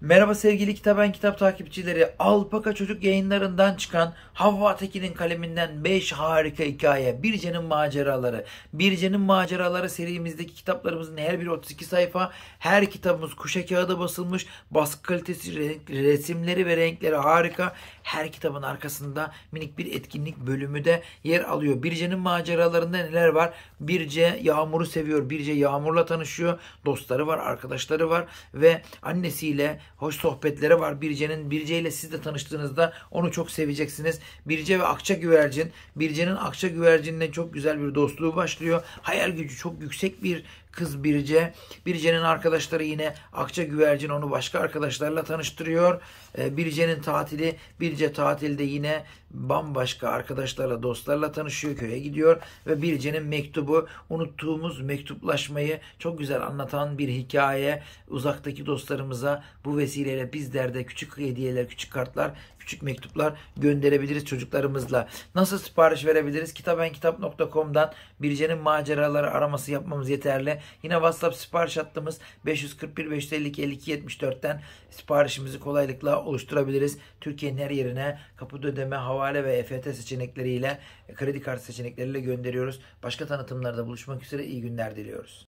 Merhaba sevgili Kitaben Kitap takipçileri. Alpaka Çocuk yayınlarından çıkan Havva Tekin'in kaleminden 5 harika hikaye. Birce'nin maceraları. Birce'nin maceraları serimizdeki kitaplarımızın her biri 32 sayfa. Her kitabımız kuşa kağıda basılmış. Baskı kalitesi, resimleri ve renkleri harika. Her kitabın arkasında minik bir etkinlik bölümü de yer alıyor. Birce'nin maceralarında neler var? Birce yağmuru seviyor. Birce yağmurla tanışıyor. Dostları var, arkadaşları var ve annesiyle hoş sohbetleri var. Birce'nin Birce ile siz de tanıştığınızda onu çok seveceksiniz. Birce ve Akça Güvercin. Birce'nin Akça Güvercin'le çok güzel bir dostluğu başlıyor. Hayal gücü çok yüksek bir kız Birce. Birce'nin arkadaşları yine Akça Güvercin onu başka arkadaşlarla tanıştırıyor. Ee, Birce'nin tatili bir Birce tatilde yine bambaşka arkadaşlarla, dostlarla tanışıyor, köye gidiyor ve Birce'nin mektubu, unuttuğumuz mektuplaşmayı çok güzel anlatan bir hikaye. Uzaktaki dostlarımıza bu vesileyle bizler de küçük hediyeler, küçük kartlar, küçük mektuplar gönderebiliriz çocuklarımızla. Nasıl sipariş verebiliriz? Kitabenkitap.com'dan Birce'nin maceraları araması yapmamız yeterli. Yine WhatsApp sipariş hattımız 541 552 52 siparişimizi kolaylıkla oluşturabiliriz. Türkiye'nin her yeri yerine kapıda ödeme, havale ve EFT seçenekleriyle, e, kredi kartı seçenekleriyle gönderiyoruz. Başka tanıtımlarda buluşmak üzere iyi günler diliyoruz.